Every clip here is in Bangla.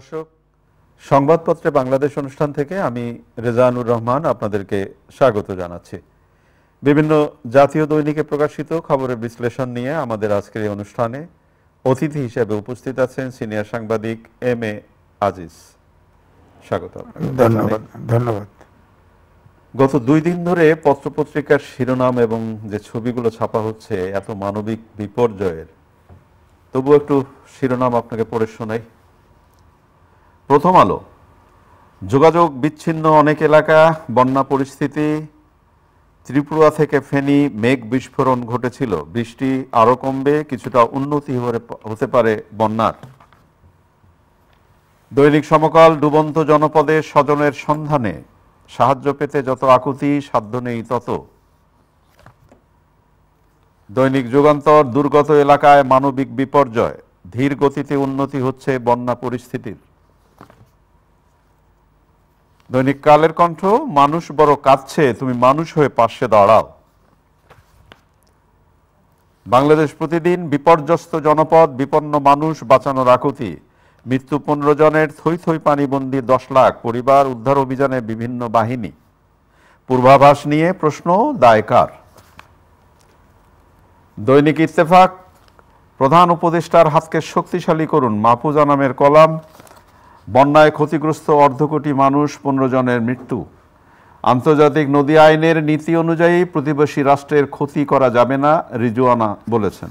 দর্শক সংবাদপত্রে বাংলাদেশ অনুষ্ঠান থেকে আমি রেজানুর রহমান আপনাদেরকে স্বাগত জানাচ্ছি বিভিন্ন জাতীয় দৈনিকে প্রকাশিত খবরের বিশ্লেষণ নিয়ে আমাদের আজকের এই অনুষ্ঠানে অতিথি হিসেবে উপস্থিত আছেন সিনিয়র সাংবাদিক এম এ আজিজ স্বাগত ধন্যবাদ গত দুই দিন ধরে পত্রপত্রিকার শিরোনাম এবং যে ছবিগুলো ছাপা হচ্ছে এত মানবিক বিপর্যয়ের তবু একটু শিরোনাম আপনাকে পড়ে শোনাই প্রথম আলো যোগাযোগ বিচ্ছিন্ন অনেক এলাকা বন্যা পরিস্থিতি ত্রিপুরা থেকে ফেনি মেঘ বিস্ফোরণ ঘটেছিল বৃষ্টি আরও কমবে কিছুটা উন্নতি হতে পারে বন্যার দৈনিক সমকাল ডুবন্ত জনপদে স্বজনের সন্ধানে সাহায্য পেতে যত আকুতি সাধ্য নেই তত দৈনিক যুগান্তর দুর্গত এলাকায় মানবিক বিপর্যয় ধীর গতিতে উন্নতি হচ্ছে বন্যা পরিস্থিতির দৈনিক কালের কণ্ঠ মানুষ বড় কাঁদছে তুমি মানুষ হয়ে পাশে দাঁড়াও বাংলাদেশ প্রতিদিন বিপর্যস্ত জনপদ বিপন্ন মানুষ বাঁচানোর আকুতি মৃত্যু পনেরো জনের থই থই পানিবন্দি দশ লাখ পরিবার উদ্ধার অভিযানে বিভিন্ন বাহিনী পূর্বাভাস নিয়ে প্রশ্ন দায়কার দৈনিক ইত্তেফাক প্রধান উপদেষ্টার হাতকে শক্তিশালী করুন মাহফুজা নামের কলাম বন্যায় ক্ষতিগ্রস্ত অর্ধকোটি মানুষ পনেরো জনের মৃত্যু আন্তর্জাতিক নদী আইনের নীতি অনুযায়ী প্রতিবেশী রাষ্ট্রের ক্ষতি করা যাবে না রিজুয়ানা বলেছেন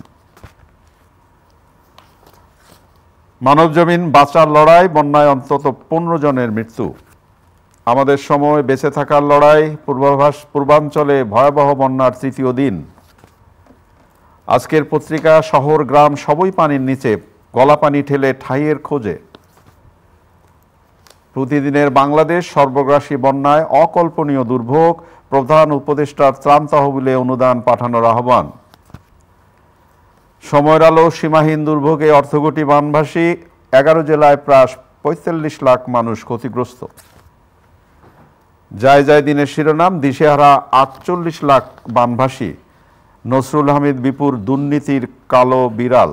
মানবজমিন বাঁচার লড়াই বন্যায় অন্তত পনেরো জনের মৃত্যু আমাদের সময় বেঁচে থাকার লড়াই পূর্বাভাস পূর্বাঞ্চলে ভয়াবহ বন্যার তৃতীয় দিন আজকের পত্রিকা শহর গ্রাম সবই পানির নিচে গলা পানি ঠেলে ঠাইয়ের খোঁজে প্রতিদিনের বাংলাদেশ সর্বগ্রাসী বন্যায় অকল্পনীয় দুর্ভোগ প্রধান উপদেষ্টার ত্রাণ তহবিলে অনুদান পাঠানোর আহ্বান সময়ের আলো সীমাহীন দুর্ভোগে অর্থকোটি বানভাসী এগারো জেলায় প্রায় পঁয়তাল্লিশ লাখ মানুষ ক্ষতিগ্রস্ত যায় যায় দিনের শিরোনাম দিশেহারা আটচল্লিশ লাখ বানভাসী নসরুল হামিদ বিপুর দুর্নীতির কালো বিড়াল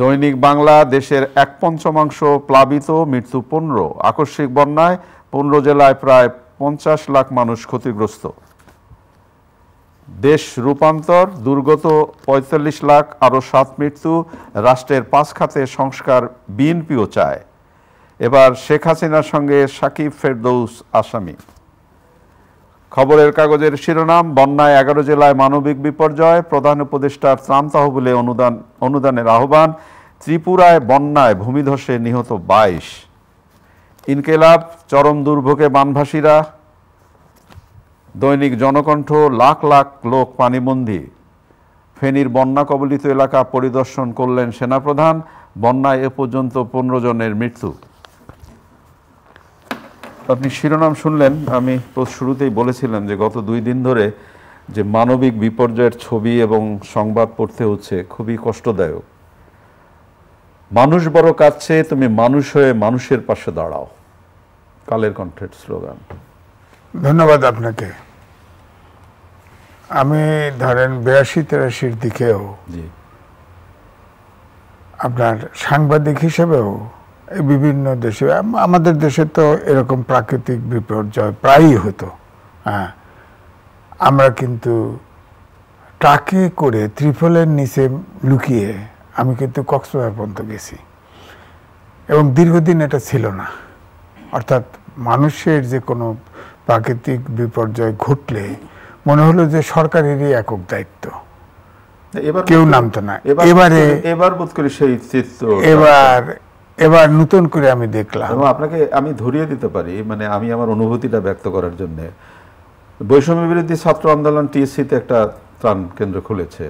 দৈনিক বাংলা দেশের এক পঞ্চমাংশ প্লাবিত মৃত্যু পনেরো আকস্মিক বন্যায় পনেরো জেলায় প্রায় পঞ্চাশ লাখ মানুষ ক্ষতিগ্রস্ত দেশ রূপান্তর দুর্গত ৪৫ লাখ আরও সাত মৃত্যু রাষ্ট্রের পাঁচ খাতে সংস্কার বিএনপিও চায় এবার শেখ হাসিনার সঙ্গে সাকিব ফেরদৌস আসামি খবরের কাগজের শিরোনাম বন্যায় এগারো জেলায় মানবিক বিপর্যয় প্রধান উপদেষ্টার ত্রাণ তহবিলে অনুদান অনুদানের আহ্বান ত্রিপুরায় বন্যায় ভূমিধসে নিহত বাইশ ইনকেলাব চরম দুর্ভোগে বানভাসীরা দৈনিক জনকণ্ঠ লাখ লাখ লোক পানিবন্দী ফেনীর বন্যা কবলিত এলাকা পরিদর্শন করলেন সেনাপ্রধান বন্যায় এ পর্যন্ত পনেরো জনের মৃত্যু আপনি শিরোনাম শুনলেন আমি তো শুরুতেই বলেছিলাম যে গত দুই দিন ধরে যে মানবিক বিপর্যয়ের ছবি এবং সংবাদ পড়তে হচ্ছে খুবই কষ্টদায়ক মানুষ বড় কাছে তুমি মানুষ হয়ে মানুষের পাশে দাঁড়াও কালের কণ্ঠের স্লোগান ধন্যবাদ আপনাকে আমি ধরেন বিরাশি তেরাশির দিকেও আপনার সাংবাদিক হিসেবেও বিভিন্ন দেশে আমাদের দেশে তো এরকম প্রাকৃতিক বিপর্যয় প্রায়ই হতো হ্যাঁ আমরা কিন্তু ট্রাকে করে ত্রিফলের নিচে লুকিয়ে আমি কিন্তু কক্সবাজার পর্যন্ত গেছি এবং দীর্ঘদিন এটা ছিল না অর্থাৎ মানুষের যে কোনো প্রাকৃতিক বিপর্যয় ঘটলে মনে হলো যে সরকারেরই একক দায়িত্ব কেউ নামতো না এবারে এবার বোধ করি সেই চিত্র এবার এবার নতুন করে আমি দেখলাম আপনাকে আমি ধরিয়ে দিতে পারি মানে আমি আমার অনুভূতিটা ব্যক্ত করার জন্য বৈষম্য বিরোধী ছাত্র আন্দোলন টিএসসিতে একটা ত্রাণ কেন্দ্র খুলেছে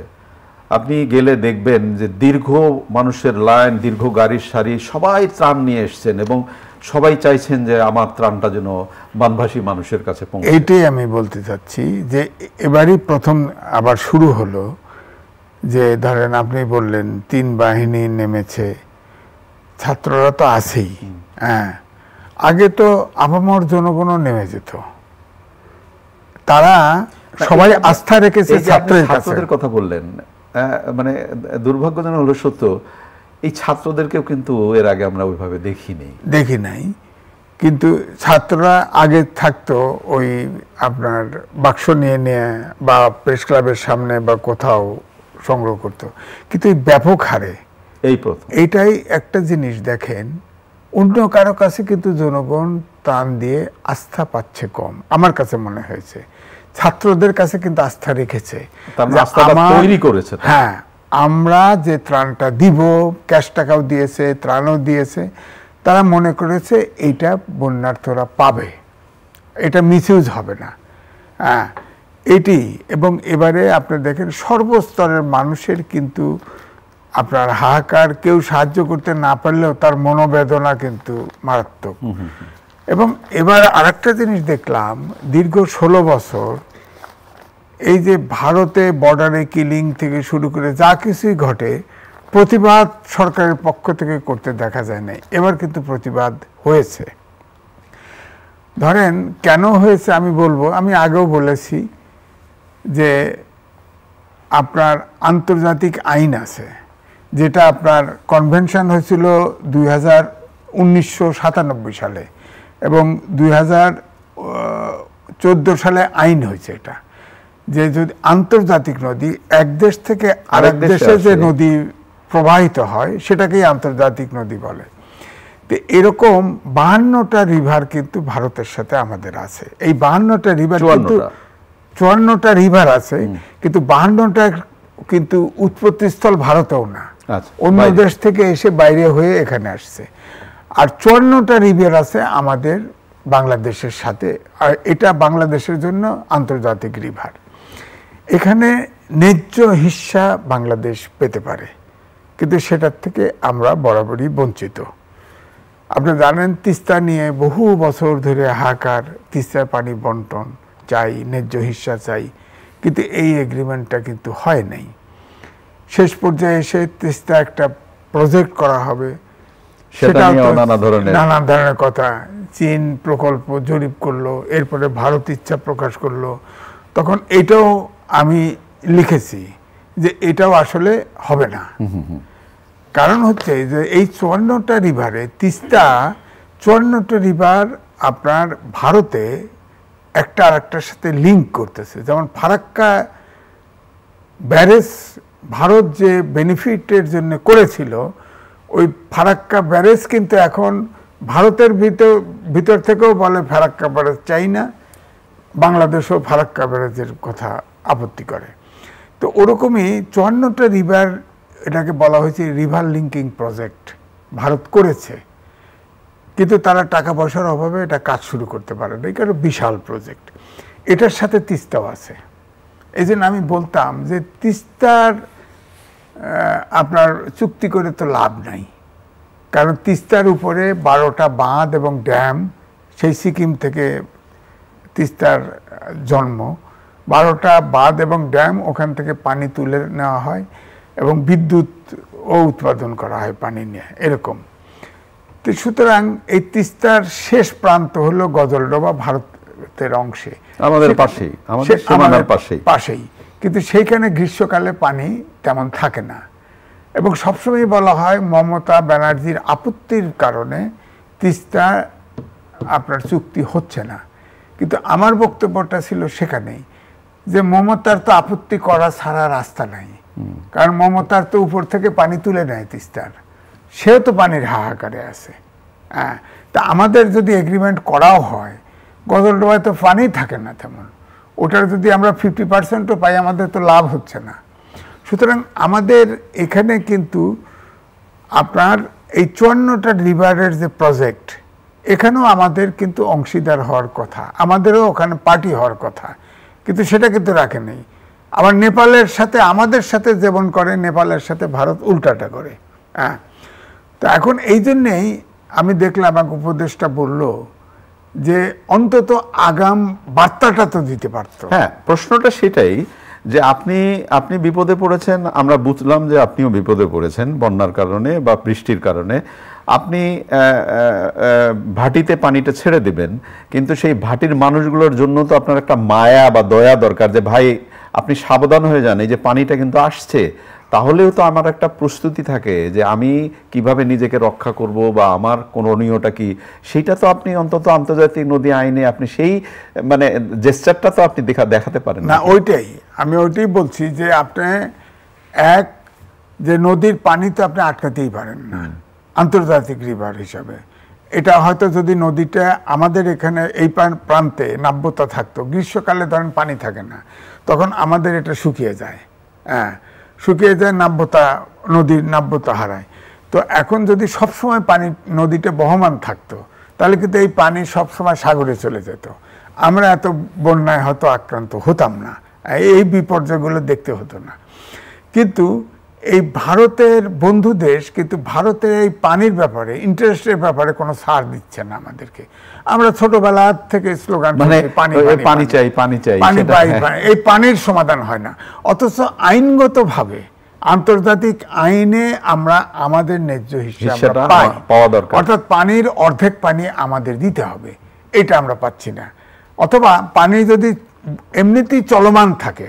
আপনি গেলে দেখবেন যে দীর্ঘ মানুষের লাইন দীর্ঘ গাড়ির সারি সবাই ত্রাণ নিয়ে এসছেন এবং সবাই চাইছেন যে আমার ত্রাণটা যেন বানভাসী মানুষের কাছে পৌঁছে এইটাই আমি বলতে চাচ্ছি যে এবারই প্রথম আবার শুরু হলো যে ধরেন আপনি বললেন তিন বাহিনী নেমেছে ছাত্ররা তো আছেই হ্যাঁ আগে তো আপামর জনগণও নেমে যেত তারা সবাই আস্থা রেখেছে ছাত্রের ছাত্রদের কথা বললেন মানে দুর্ভাগ্যজনক হলো সত্য এই ছাত্রদেরকেও কিন্তু এর আগে আমরা ওইভাবে দেখিনি দেখি নাই কিন্তু ছাত্ররা আগে থাকতো ওই আপনার বাক্স নিয়ে নিয়ে বা প্রেস ক্লাবের সামনে বা কোথাও সংগ্রহ করত কিন্তু ব্যাপক হারে এই প্রথম এটাই একটা জিনিস দেখেন অন্য কারো কাছে কিন্তু জনগণ তান দিয়ে আস্থা পাচ্ছে কম আমার কাছে মনে হয়েছে ছাত্রদের কাছে কিন্তু আস্থা রেখেছে মানে তৈরি করেছে হ্যাঁ আমরা যে ত্রাণটা দিব ক্যাশ টাকাও দিয়েছে ত্রাণও দিয়েছে তারা মনে করেছে এইটা বন্যার্থরা পাবে এটা মিসইউজ হবে না হ্যাঁ এটি এবং এবারে আপনি দেখেন সর্বস্তরের মানুষের কিন্তু আপনার হাহাকার কেউ সাহায্য করতে না পারলেও তার মনোবেদনা কিন্তু মারাত্মক এবং এবার আরেকটা জিনিস দেখলাম দীর্ঘ ষোলো বছর এই যে ভারতে বর্ডারে কিলিং থেকে শুরু করে যা কিছুই ঘটে প্রতিবাদ সরকারের পক্ষ থেকে করতে দেখা যায় না এবার কিন্তু প্রতিবাদ হয়েছে ধরেন কেন হয়েছে আমি বলবো আমি আগেও বলেছি যে আপনার আন্তর্জাতিক আইন আছে যেটা আপনার কনভেনশন হয়েছিল দুই হাজার উনিশশো সালে এবং দুই হাজার সালে আইন হয়েছে এটা যে যদি আন্তর্জাতিক নদী এক দেশ থেকে আরেক দেশে যে নদী প্রবাহিত হয় সেটাকেই আন্তর্জাতিক নদী বলে তো এরকম বাহান্নটা রিভার কিন্তু ভারতের সাথে আমাদের আছে এই বাহান্নটা রিভার কিন্তু চুয়ান্নটা রিভার আছে কিন্তু বাহান্নটা কিন্তু উৎপত্তিস্থল ভারতেও না আচ্ছা, অন্য দেশ থেকে এসে বাইরে হয়ে এখানে আসছে আর চুয়ান্নটা রিভিয়ার আছে আমাদের বাংলাদেশের সাথে আর এটা বাংলাদেশের জন্য আন্তর্জাতিক রিভার এখানে ন্যায্য হিসা বাংলাদেশ পেতে পারে কিন্তু সেটার থেকে আমরা বরাবরই বঞ্চিত আপনি জানেন তিস্তা নিয়ে বহু বছর ধরে হাহাকার তিস্তার পানি বন্টন চাই ন্যায্য হিসা চাই কিন্তু এই এগ্রিমেন্টটা কিন্তু হয় নাই শেষ পর্যায়ে এসে তিস্তা একটা প্রজেক্ট করা হবে সেটা নানা ধরনের নানা ধরনের কথা চীন প্রকল্প জরিপ করলো এরপরে ভারত ইচ্ছা প্রকাশ করলো তখন এটাও আমি লিখেছি যে এটাও আসলে হবে না কারণ হচ্ছে যে এই চুয়ান্নটা রিভারে তিস্তা চুয়ান্নটা রিভার আপনার ভারতে একটা আর একটার সাথে লিঙ্ক করতেছে যেমন ফারাক্কা ব্যারেজ ভারত যে বেনিফিটের জন্য করেছিল ওই ফারাক্কা ব্যারেজ কিন্তু এখন ভারতের ভিতর ভিতর থেকেও বলে ফারাক্কা ব্যারেজ চাই না বাংলাদেশও ফারাক্কা ব্যারেজের কথা আপত্তি করে তো ওরকমই চুয়ান্নটা রিভার এটাকে বলা হয়েছে রিভার লিঙ্কিং প্রজেক্ট ভারত করেছে কিন্তু তারা টাকা পয়সার অভাবে এটা কাজ শুরু করতে পারে না কারণ বিশাল প্রজেক্ট এটার সাথে তিস্তাও আছে এই আমি বলতাম যে তিস্তার আপনার চুক্তি করে তো লাভ নাই কারণ তিস্তার উপরে বারোটা বাঁধ এবং ড্যাম সেই সিকিম থেকে তিস্তার জন্ম বারোটা বাঁধ এবং ড্যাম ওখান থেকে পানি তুলে নেওয়া হয় এবং বিদ্যুৎও উৎপাদন করা হয় পানি নিয়ে এরকম তো সুতরাং এই তিস্তার শেষ প্রান্ত হলো গজলডোবা ভারতের অংশে আমাদের পাশেই আমাদের পাশেই কিন্তু সেইখানে গ্রীষ্মকালে পানি তেমন থাকে না এবং সবসময় বলা হয় মমতা ব্যানার্জির আপত্তির কারণে তিস্তা আপনার চুক্তি হচ্ছে না কিন্তু আমার বক্তব্যটা ছিল সেখানেই যে মমতার তো আপত্তি করা ছাড়া রাস্তা নাই কারণ মমতার তো উপর থেকে পানি তুলে নেয় তিস্তার সেও তো পানির হাহাকারে আছে হ্যাঁ তা আমাদের যদি এগ্রিমেন্ট করাও হয় গজলডোবায় তো পানি থাকে না তেমন ওটার যদি আমরা ফিফটি পার্সেন্টও পাই আমাদের তো লাভ হচ্ছে না সুতরাং আমাদের এখানে কিন্তু আপনার এই চুয়ান্নটা রিভারের যে প্রজেক্ট এখানেও আমাদের কিন্তু অংশীদার হওয়ার কথা আমাদেরও ওখানে পার্টি হওয়ার কথা কিন্তু সেটা কিন্তু রাখে নেই আবার নেপালের সাথে আমাদের সাথে যেমন করে নেপালের সাথে ভারত উল্টাটা করে হ্যাঁ তো এখন এই জন্যেই আমি দেখলাম এক উপদেশটা বললো যে অন্তত আগাম বার্তাটা তো দিতে পারত হ্যাঁ প্রশ্নটা সেটাই যে আপনি আপনি বিপদে পড়েছেন আমরা বুঝলাম যে আপনিও বিপদে পড়েছেন বন্যার কারণে বা বৃষ্টির কারণে আপনি ভাটিতে পানিটা ছেড়ে দেবেন কিন্তু সেই ভাটির মানুষগুলোর জন্য তো আপনার একটা মায়া বা দয়া দরকার যে ভাই আপনি সাবধান হয়ে যান এই যে পানিটা কিন্তু আসছে তাহলেও তো আমার একটা প্রস্তুতি থাকে যে আমি কিভাবে নিজেকে রক্ষা করব বা আমার করণীয়টা কি সেইটা তো আপনি অন্তত আন্তর্জাতিক নদী আইনে আপনি সেই মানে জেস্টারটা তো আপনি দেখা দেখাতে পারেন না ওইটাই আমি ওইটাই বলছি যে আপনি এক যে নদীর পানি তো আপনি আটকাতেই পারেন না আন্তর্জাতিক রিভার হিসাবে এটা হয়তো যদি নদীটা আমাদের এখানে এই প্রান্তে নাব্যতা থাকতো গ্রীষ্মকালে ধরেন পানি থাকে না তখন আমাদের এটা শুকিয়ে যায় হ্যাঁ শুকিয়ে যায় নাব্যতা নদীর নাব্যতা হারায় তো এখন যদি সবসময় পানি নদীতে বহমান থাকতো তাহলে কিন্তু এই পানি সবসময় সাগরে চলে যেত আমরা এত বন্যায় হয়তো আক্রান্ত হতাম না এই বিপর্যয়গুলো দেখতে হতো না কিন্তু এই ভারতের বন্ধু দেশ কিন্তু ভারতের এই পানির ব্যাপারে ইন্টারেস্টের ব্যাপারে কোনো সার দিচ্ছে না আমাদেরকে আমরা ছোটবেলা থেকে স্লোগান মানে পানি পানি চাই পানি চাই পানি পাই হ্যাঁ। এই পানির সমাধান হয় না অথচ আইনগতভাবে আন্তর্জাতিক আইনে আমরা আমাদের ন্যায্য হিসাবে পাই হ্যাঁ, পাওয়া দরকার অর্থাৎ পানির অর্ধেক পানি আমাদের দিতে হবে এটা আমরা পাচ্ছি না অথবা পানি যদি এমনিতেই চলমান থাকে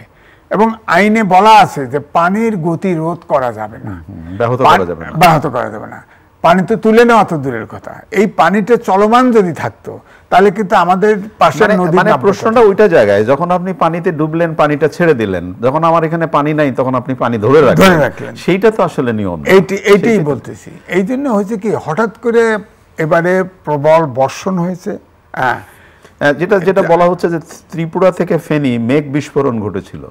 এবং আইনে বলা আছে যে পানির গতি রোধ করা যাবে না ব্যাহত করা যাবে না পানি তো তুলে নেওয়া তো দূরের কথা এই পানিটা চলমান যদি থাকতো তাহলে কিন্তু আমাদের পাশের নদী মানে, মানে প্রশ্নটা ওইটা জায়গায় যখন আপনি পানিতে ডুবলেন পানিটা ছেড়ে দিলেন যখন আমার এখানে পানি নাই তখন আপনি পানি ধরে রাখলেন সেইটা তো আসলে নিয়ম এইটি এইটাই বলতেছি এই জন্য হয়েছে কি হঠাৎ করে এবারে প্রবল বর্ষণ হয়েছে হ্যাঁ, হ্যাঁ যেটা যেটা বলা হচ্ছে যে ত্রিপুরা থেকে ফেনি মেঘ বিস্ফোরণ ঘটেছিল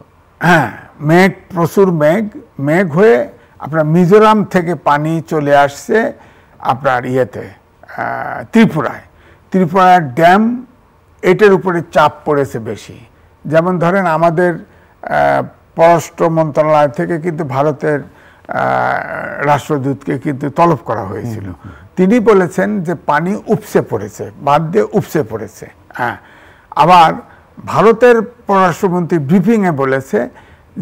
হ্যাঁ মেঘ প্রচুর মেঘ মেঘ হয়ে আপনার মিজোরাম থেকে পানি চলে আসছে আপনার ইয়েতে ত্রিপুরায় ত্রিপুরার ড্যাম এটার উপরে চাপ পড়েছে বেশি যেমন ধরেন আমাদের পররাষ্ট্র মন্ত্রণালয় থেকে কিন্তু ভারতের রাষ্ট্রদূতকে কিন্তু তলব করা হয়েছিল তিনি বলেছেন যে পানি উপসে পড়েছে বাদ দিয়ে উপসে পড়েছে হ্যাঁ আবার ভারতের পররাষ্ট্রমন্ত্রী ব্রিফিংয়ে বলেছে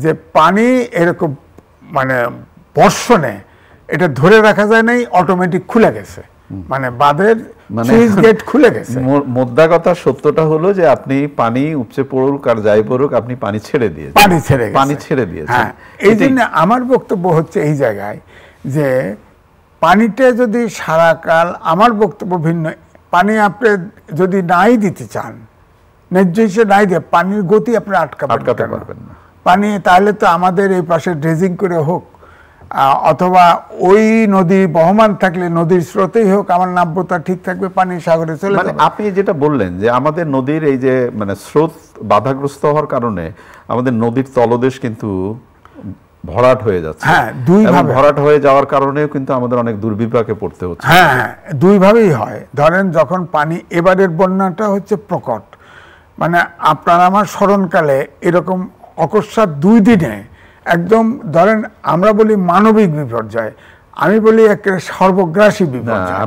যে পানি এরকম মানে বর্ষণে এটা ধরে রাখা যায় নাই অটোমেটিক খুলে গেছে মানে বাঁধের মানে গেট খুলে গেছে মোদ্দা কথা সত্যটা হলো যে আপনি পানি উপচে পড়ুক আর যাই পড়ুক আপনি পানি ছেড়ে দিয়ে পানি ছেড়ে পানি ছেড়ে দিয়েছেন হ্যাঁ, এই জন্য আমার বক্তব্য হচ্ছে এই জায়গায় যে পানিটা যদি সারাকাল আমার বক্তব্য ভিন্ন পানি আপনি যদি নাই দিতে চান ন্যায্য হিসেবে নাই দিয়ে পানির গতি আটকা আটকাতে পারবেন না পানি তাহলে তো আমাদের এই পাশে ড্রেজিং করে হোক অথবা ওই নদী বহমান থাকলে নদীর স্রোতেই হোক আমার নাব্যতা ঠিক থাকবে পানি সাগরে চলে মানে আপনি যেটা বললেন যে আমাদের নদীর এই যে মানে স্রোত বাধাগ্রস্ত হওয়ার কারণে আমাদের নদীর তলদেশ কিন্তু ভরাট হয়ে যাচ্ছে হ্যাঁ দুই ভরাট হয়ে যাওয়ার কারণেও কিন্তু আমাদের অনেক দুর্বিপাকে পড়তে হচ্ছে হ্যাঁ, হ্যাঁ দুইভাবেই হয় ধরেন যখন পানি এবারের বন্যাটা হচ্ছে প্রকট মানে আপনার আমার স্মরণকালে এরকম অকস্মাৎ দুই দিনে একদম ধরেন আমরা বলি মানবিক বিপর্যয় আমি বলি একটা সর্বগ্রাসী বিপর্যয়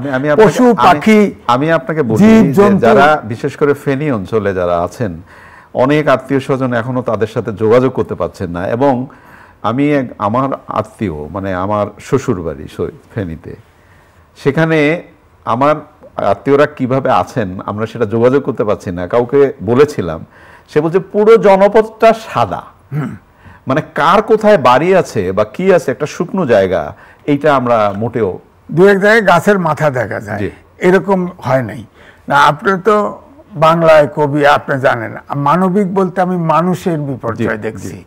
পশু পাখি আমি আপনাকে বলি যারা বিশেষ করে ফেনী অঞ্চলে যারা আছেন অনেক আত্মীয় স্বজন এখনো তাদের সাথে যোগাযোগ করতে পারছেন না এবং আমি আমার আত্মীয় মানে আমার শ্বশুর বাড়ি ফেনীতে সেখানে আমার আত্মীয়রা কিভাবে আছেন আমরা সেটা যোগাযোগ করতে পারছি না কাউকে বলেছিলাম সে বলছে পুরো জনপদটা সাদা মানে কার কোথায় বাড়ি আছে বা কি আছে একটা শুকনো জায়গা এইটা আমরা মোটেও দু এক জায়গায় গাছের মাথা দেখা যায় এরকম হয় নাই না আপনি তো বাংলায় কবি আপনি জানেন মানবিক বলতে আমি মানুষের বিপর্যয় দেখছি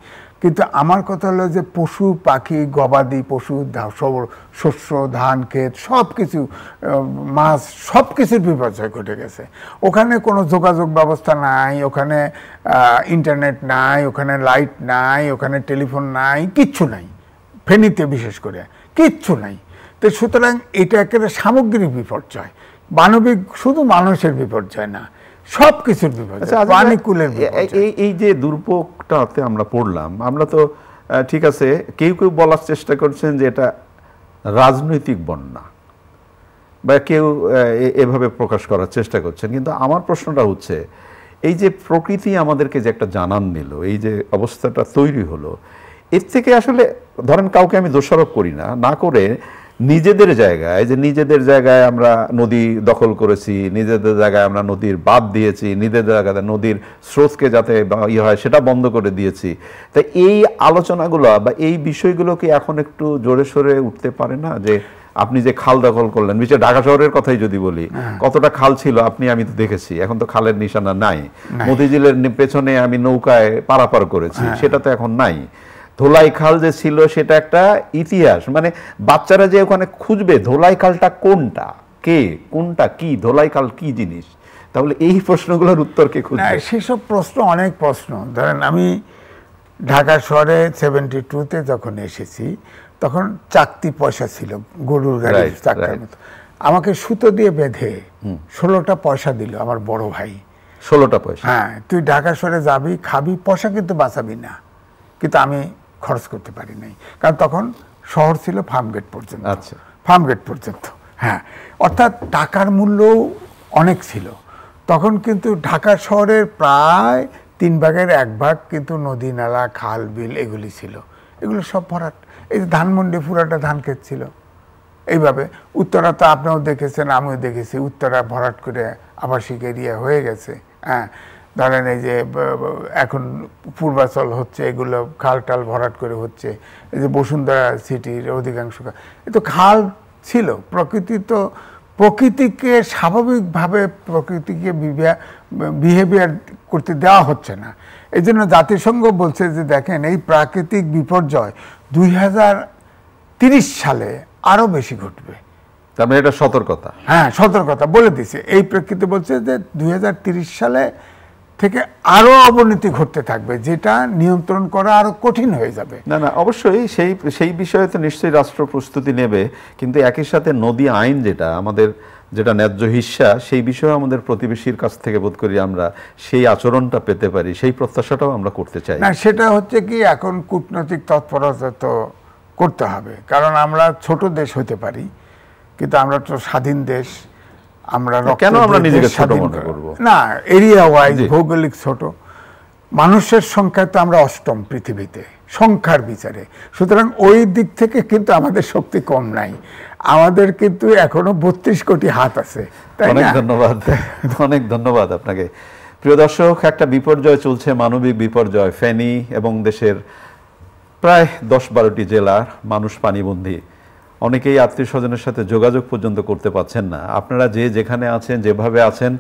কিন্তু আমার কথা হলো যে পশু পাখি গবাদি পশু শস্য ধান ক্ষেত সব কিছু মাছ সব কিছুর বিপর্যয় ঘটে গেছে ওখানে কোনো যোগাযোগ ব্যবস্থা নাই ওখানে ইন্টারনেট নাই ওখানে লাইট নাই ওখানে টেলিফোন নাই কিচ্ছু নাই ফেনীতে বিশেষ করে কিচ্ছু নাই তো সুতরাং এটা একেবারে সামগ্রিক বিপর্যয় মানবিক শুধু মানুষের বিপর্যয় না সবকিছুর আচ্ছা, আচ্ছা, আচ্ছা, কিছুর এই যে দুর্ভোগটাতে আমরা পড়লাম আমরা তো ঠিক আছে কেউ কেউ বলার চেষ্টা করছেন যে এটা রাজনৈতিক বন্যা বা কেউ এভাবে প্রকাশ করার চেষ্টা করছেন কিন্তু আমার প্রশ্নটা হচ্ছে এই যে প্রকৃতি আমাদেরকে যে একটা জানান নিল এই যে অবস্থাটা তৈরি হলো এর থেকে আসলে ধরেন কাউকে আমি দোষারোপ করি না না করে নিজেদের জায়গায় যে নিজেদের জায়গায় আমরা নদী দখল করেছি নিজেদের জায়গায় আমরা নদীর বাদ দিয়েছি নিজেদের জায়গাতে নদীর স্রোতকে যাতে ইয়ে হয় সেটা বন্ধ করে দিয়েছি তা এই আলোচনাগুলো বা এই বিষয়গুলো কি এখন একটু জোরে সোরে উঠতে পারে না যে আপনি যে খাল দখল করলেন বিশেষ ঢাকা শহরের কথাই যদি বলি হ্যাঁ। কতটা খাল ছিল আপনি আমি তো দেখেছি এখন তো খালের নিশানা নাই মতিঝিলের পেছনে আমি নৌকায় পারাপার করেছি হ্যাঁ। সেটা তো এখন নাই ধোলাই খাল যে ছিল সেটা একটা ইতিহাস মানে বাচ্চারা যে ওখানে খুঁজবে ধোলাই খালটা কোনটা কে কোনটা কি ধোলাই খাল কি জিনিস তাহলে এই প্রশ্নগুলোর উত্তর কে খুঁজবে সেসব প্রশ্ন অনেক প্রশ্ন ধরেন আমি ঢাকা শহরে সেভেন্টি টুতে যখন এসেছি তখন চাকতি পয়সা ছিল গরুর গাড়ি চাকরির মতো আমাকে সুতো দিয়ে বেঁধে ষোলোটা পয়সা দিল আমার বড় ভাই ষোলোটা পয়সা হ্যাঁ তুই ঢাকা শহরে যাবি খাবি পয়সা কিন্তু বাঁচাবি না কিন্তু আমি খরচ করতে পারি নাই কারণ তখন শহর ছিল ফার্ম গেট পর্যন্ত আচ্ছা ফার্ম গেট পর্যন্ত হ্যাঁ অর্থাৎ টাকার মূল্য অনেক ছিল তখন কিন্তু ঢাকা শহরের প্রায় তিন ভাগের এক ভাগ কিন্তু নদী নালা খাল বিল এগুলি ছিল এগুলো সব ভরাট এই ধানমন্ডি পুরাটা ধান ক্ষেত ছিল এইভাবে উত্তরা তো আপনিও দেখেছেন আমিও দেখেছি উত্তরা ভরাট করে আবাসিক এরিয়া হয়ে গেছে হ্যাঁ দাঁড়ান এই যে এখন পূর্বাচল হচ্ছে এগুলো খাল টাল ভরাট করে হচ্ছে এই যে বসুন্ধরা সিটির অধিকাংশ এ তো খাল ছিল প্রকৃতি তো প্রকৃতিকে স্বাভাবিকভাবে প্রকৃতিকে বিহেভিয়ার করতে দেওয়া হচ্ছে না এই জন্য জাতিসংঘ বলছে যে দেখেন এই প্রাকৃতিক বিপর্যয় দুই সালে আরও বেশি ঘটবে তার মানে এটা সতর্কতা হ্যাঁ সতর্কতা বলে দিছে এই প্রেক্ষিতে বলছে যে দুই সালে থেকে আরো অবনতি ঘটতে থাকবে যেটা নিয়ন্ত্রণ করা আরো কঠিন হয়ে যাবে না না অবশ্যই সেই সেই বিষয়ে তো নিশ্চয়ই রাষ্ট্র প্রস্তুতি নেবে কিন্তু একই সাথে নদী আইন যেটা আমাদের যেটা ন্যায্য হিস্যা সেই বিষয়ে আমাদের প্রতিবেশীর কাছ থেকে বোধ করি আমরা সেই আচরণটা পেতে পারি সেই প্রত্যাশাটাও আমরা করতে চাই না সেটা হচ্ছে কি এখন কূটনৈতিক তৎপরতা তো করতে হবে কারণ আমরা ছোট দেশ হতে পারি কিন্তু আমরা তো স্বাধীন দেশ আমরা কেন আমরা নিজেকে ছোট মনে না এরিয়া ওয়াইজ ভৌগোলিক ছোট মানুষের সংখ্যা তো আমরা অষ্টম পৃথিবীতে সংখ্যার বিচারে সুতরাং ওই দিক থেকে কিন্তু আমাদের শক্তি কম নাই আমাদের কিন্তু এখনো বত্রিশ কোটি হাত আছে অনেক ধন্যবাদ অনেক ধন্যবাদ আপনাকে প্রিয় দর্শক একটা বিপর্যয় চলছে মানবিক বিপর্যয় ফেনী এবং দেশের প্রায় দশ বারোটি জেলার মানুষ পানিবন্দী অনেকেই আত্মীয় স্বজনের সাথে যোগাযোগ পর্যন্ত করতে পারছেন না আপনারা যে যেখানে আছেন যেভাবে আছেন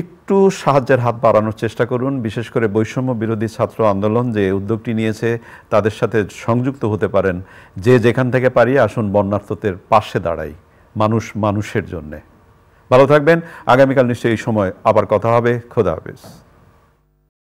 একটু সাহায্যের হাত বাড়ানোর চেষ্টা করুন বিশেষ করে বৈষম্য বিরোধী ছাত্র আন্দোলন যে উদ্যোগটি নিয়েছে তাদের সাথে সংযুক্ত হতে পারেন যে যেখান থেকে পারি আসুন বন্যার্থদের পাশে দাঁড়াই মানুষ মানুষের জন্যে ভালো থাকবেন আগামীকাল নিশ্চয়ই এই সময় আবার কথা হবে খোদা হাফেজ